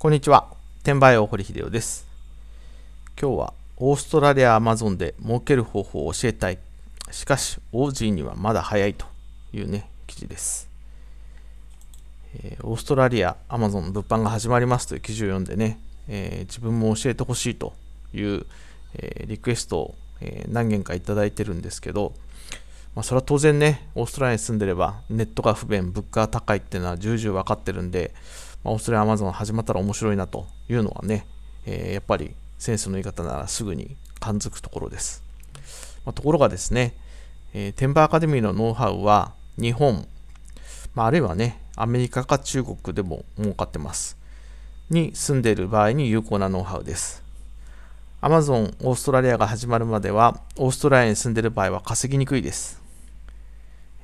こんにちは。転売王堀秀夫です。今日はオーストラリアアマゾンで儲ける方法を教えたい。しかし、OG にはまだ早いというね、記事です。えー、オーストラリアアマゾン物販が始まりますという記事を読んでね、えー、自分も教えてほしいという、えー、リクエストを、え何件かいただいてるんですけど、まあ、それは当然ね、オーストラリアに住んでればネットが不便、物価が高いっていうのは重々分かってるんで、まあ、オーストラリア・アマゾン始まったら面白いなというのはね、えー、やっぱりセンスの言い方ならすぐに感づくところです。まあ、ところがですね、えー、テンバーアカデミーのノウハウは日本、まあ、あるいはね、アメリカか中国でも儲かってます。に住んでいる場合に有効なノウハウです。アマゾン、オーストラリアが始まるまでは、オーストラリアに住んでいる場合は稼ぎにくいです。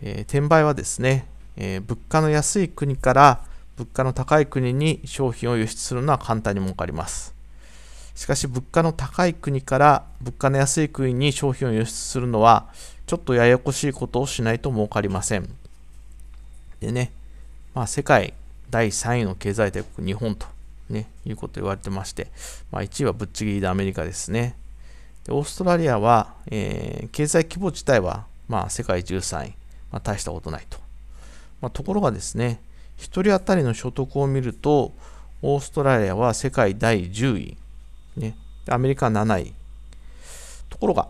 えー、転売はですね、えー、物価の安い国から物価の高い国に商品を輸出するのは簡単に儲かります。しかし物価の高い国から物価の安い国に商品を輸出するのはちょっとややこしいことをしないと儲かりません。でね、まあ、世界第3位の経済大国日本と、ね、いうこと言われてまして、まあ、1位はぶっちぎりでアメリカですね。でオーストラリアは、えー、経済規模自体は、まあ、世界13位、まあ、大したことないと。まあ、ところがですね、1人当たりの所得を見ると、オーストラリアは世界第10位、ね、アメリカ7位。ところが、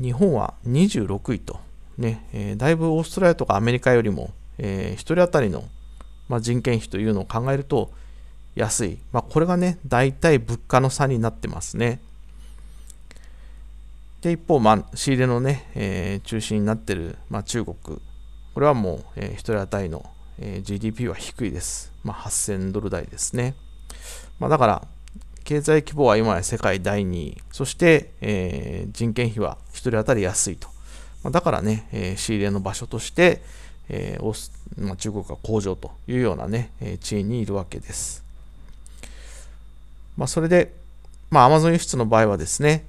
日本は26位と、ねえー、だいぶオーストラリアとかアメリカよりも、えー、1人当たりの、まあ、人件費というのを考えると安い、まあ、これがね、大体物価の差になってますね。で、一方、まあ、仕入れのね、えー、中心になっている、まあ、中国、これはもう、えー、1人当たりのえ GDP は低いです。まあ、8000ドル台ですね。まあ、だから、経済規模は今や世界第2位。そして、えー、人件費は1人当たり安いと。まあ、だからね、えー、仕入れの場所として、えーまあ、中国が工場というようなね、え地位にいるわけです。まあ、それで、まあ、アマゾン輸出の場合はですね、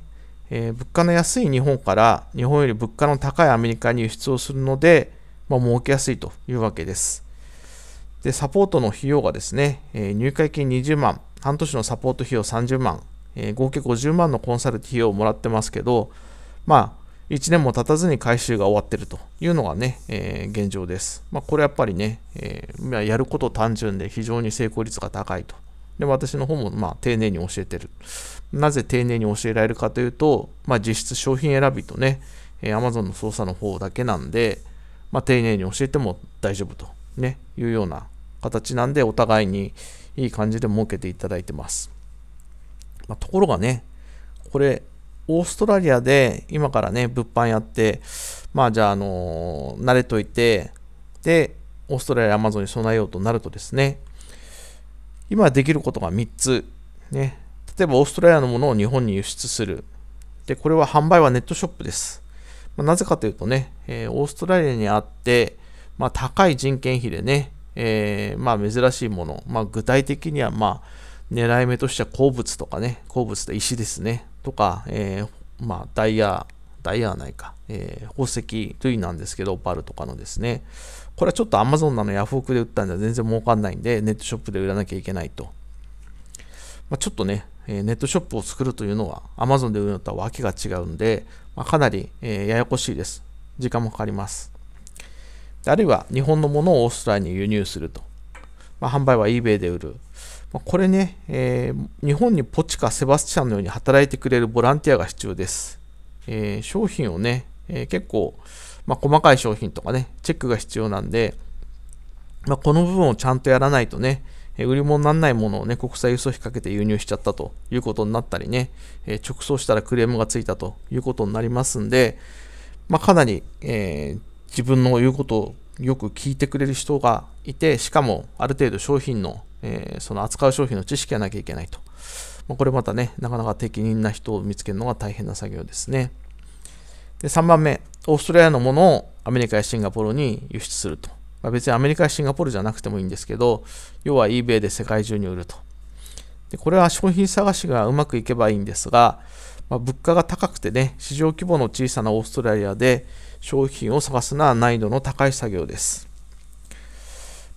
え物価の安い日本から日本より物価の高いアメリカに輸出をするので、まあ、儲けやすいというわけです。で、サポートの費用がですね、え入会金20万、半年のサポート費用30万、え合計50万のコンサルテ費用をもらってますけど、まあ、1年も経たずに回収が終わってるというのがね、えー、現状です。まあ、これやっぱりね、えー、やること単純で非常に成功率が高いと。で、私の方もまあ丁寧に教えてる。なぜ丁寧に教えられるかというと、まあ、実質商品選びとね、えー、Amazon の操作の方だけなんで、まあ、丁寧に教えても大丈夫と。ね、いうような形なんで、お互いにいい感じで設けていただいてます。まあ、ところがね、これ、オーストラリアで今からね、物販やって、まあじゃあ、あのー、慣れといて、で、オーストラリア、アマゾンに備えようとなるとですね、今できることが3つ。ね、例えばオーストラリアのものを日本に輸出する。で、これは販売はネットショップです。まあ、なぜかというとね、えー、オーストラリアにあって、まあ、高い人件費でね、えー、まあ、珍しいもの、まあ、具体的には、まあ、狙い目としては鉱物とかね、鉱物と石ですね、とか、えー、まあ、ダイヤ、ダイヤはないか、えー、宝石というなんですけど、バルとかのですね、これはちょっと Amazon なのヤフオクで売ったんじゃ全然儲かんないんで、ネットショップで売らなきゃいけないと。まあ、ちょっとね、えネットショップを作るというのは Amazon で売るのとは訳が違うんで、まあ、かなり、えややこしいです。時間もかかります。あるいは日本のものをオーストラリアに輸入すると。まあ、販売は eBay で売る。まあ、これね、えー、日本にポチかセバスチャンのように働いてくれるボランティアが必要です。えー、商品をね、えー、結構、まあ、細かい商品とかね、チェックが必要なんで、まあ、この部分をちゃんとやらないとね、え売り物にならないものをね、国際輸送費かけて輸入しちゃったということになったりね、え直送したらクレームがついたということになりますんで、まあ、かなり、えー、自分の言うことをよく聞いてくれる人がいて、しかもある程度商品の、えー、その扱う商品の知識がなきゃいけないと。まあ、これまたね、なかなか適任な人を見つけるのが大変な作業ですね。で、3番目、オーストラリアのものをアメリカやシンガポールに輸出すると。まあ、別にアメリカやシンガポールじゃなくてもいいんですけど、要は eBay で世界中に売ると。でこれは商品探しがうまくいけばいいんですが、まあ、物価が高くてね、市場規模の小さなオーストラリアで商品を探すのは難易度の高い作業です。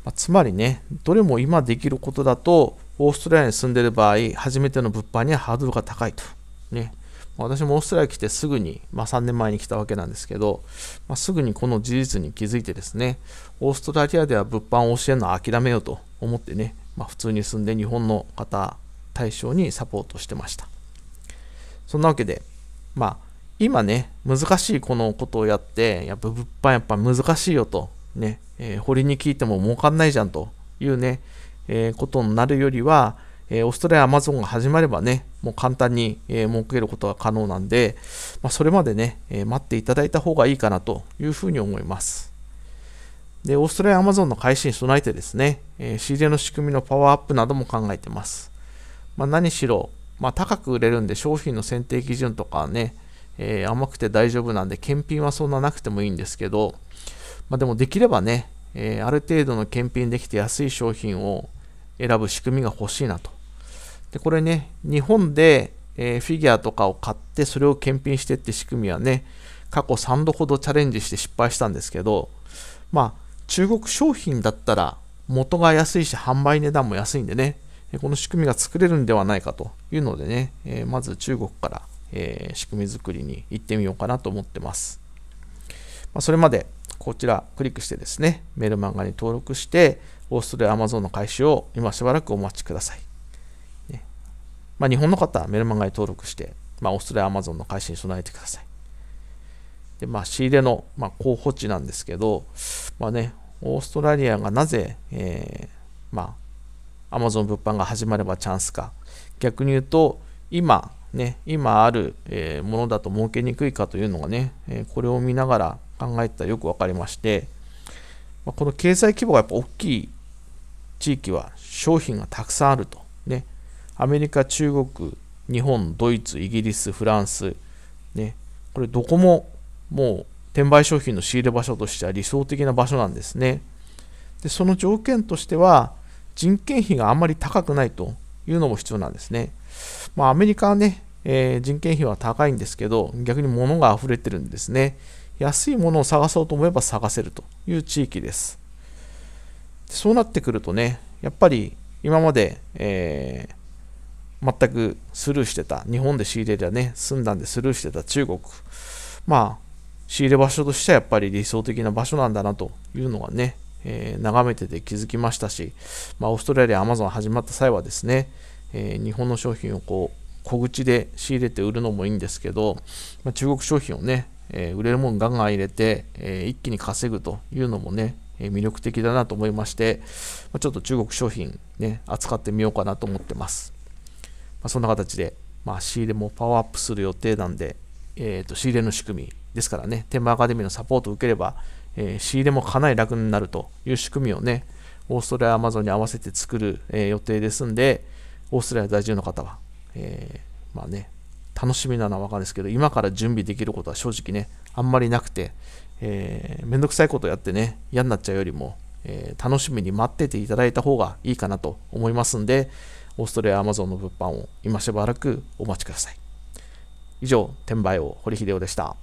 まあ、つまりね、どれも今できることだと、オーストラリアに住んでる場合、初めての物販にはハードルが高いと。ね、私もオーストラリア来てすぐに、まあ、3年前に来たわけなんですけど、まあ、すぐにこの事実に気づいてですね、オーストラリアでは物販を教えるのは諦めようと思ってね、まあ、普通に住んで日本の方対象にサポートしてました。そんなわけで、まあ、今ね、難しいこのことをやって、やっぱ物販やっぱ難しいよと、ね、えー、堀に聞いても儲かんないじゃんというね、えー、ことになるよりは、えー、オーストラリア、アマゾンが始まればね、もう簡単に、えー、儲けることが可能なんで、まあ、それまでね、えー、待っていただいた方がいいかなというふうに思います。で、オーストラリア、アマゾンの開始に備えてですね、えー、仕入れの仕組みのパワーアップなども考えてます。まあ、何しろ、まあ、高く売れるんで商品の選定基準とかね、えー、甘くて大丈夫なんで検品はそんななくてもいいんですけど、まあ、でもできればね、えー、ある程度の検品できて安い商品を選ぶ仕組みが欲しいなと。で、これね、日本で、えー、フィギュアとかを買ってそれを検品してって仕組みはね、過去3度ほどチャレンジして失敗したんですけど、まあ、中国商品だったら元が安いし販売値段も安いんでね、この仕組みが作れるんではないかというのでね、えまず中国から、え仕組み作りに行ってみようかなと思ってます。まそれまでこちらクリックしてですね、メルマガに登録して、オーストラリア、アマゾンの開始を今しばらくお待ちください。ねまあ、日本の方はメルマガに登録して、まあ、オーストラリア、アマゾンの開始に備えてください。でまあ、仕入れの、まあ、候補地なんですけど、まあね、オーストラリアがなぜ、えーまあ、Amazon 物販が始まればチャンスか逆に言うと今ね今ある、えものだと儲けにくいかというのがね、えこれを見ながら考えてたらよく分かりまして、まこの経済規模がやっぱ大きい地域は商品がたくさんあるとねアメリカ中国日本ドイツイギリスフランスねこれどこももう転売商品の仕入れ場所としては理想的な場所なんですねでその条件としては人件費があんまり高くないというのも必要なんですね。まあ、アメリカはね、えー、人件費は高いんですけど、逆に物が溢れてるんですね。安いものを探そうと思えば探せるという地域です。そうなってくるとね、やっぱり今まで、えー、全くスルーしてた、日本で仕入れりゃね、済んだんでスルーしてた中国、まあ、仕入れ場所としてはやっぱり理想的な場所なんだなというのがね、えー、眺めてて気づきましたし、まあ、オーストラリア、アマゾン始まった際はですね、えー、日本の商品をこう小口で仕入れて売るのもいいんですけど、まあ、中国商品をね、えー、売れるもんガンガン入れて、え一気に稼ぐというのもね、え魅力的だなと思いまして、まあ、ちょっと中国商品ね、扱ってみようかなと思ってます。まそんな形で、ま仕入れもパワーアップする予定なんで、えー、と仕入れの仕組みですからね、天満アカデミーのサポートを受ければ、えー、仕入れもかなり楽になるという仕組みをね、オーストラリア・アマゾンに合わせて作る、えー、予定ですんで、オーストラリア在住の方は、えー、まあね、楽しみなのはわかるんですけど、今から準備できることは正直ね、あんまりなくて、えー、めんどくさいことやってね、嫌になっちゃうよりも、えー、楽しみに待ってていただいた方がいいかなと思いますんで、オーストラリア・アマゾンの物販を今しばらくお待ちください。以上、転売王堀秀夫でした。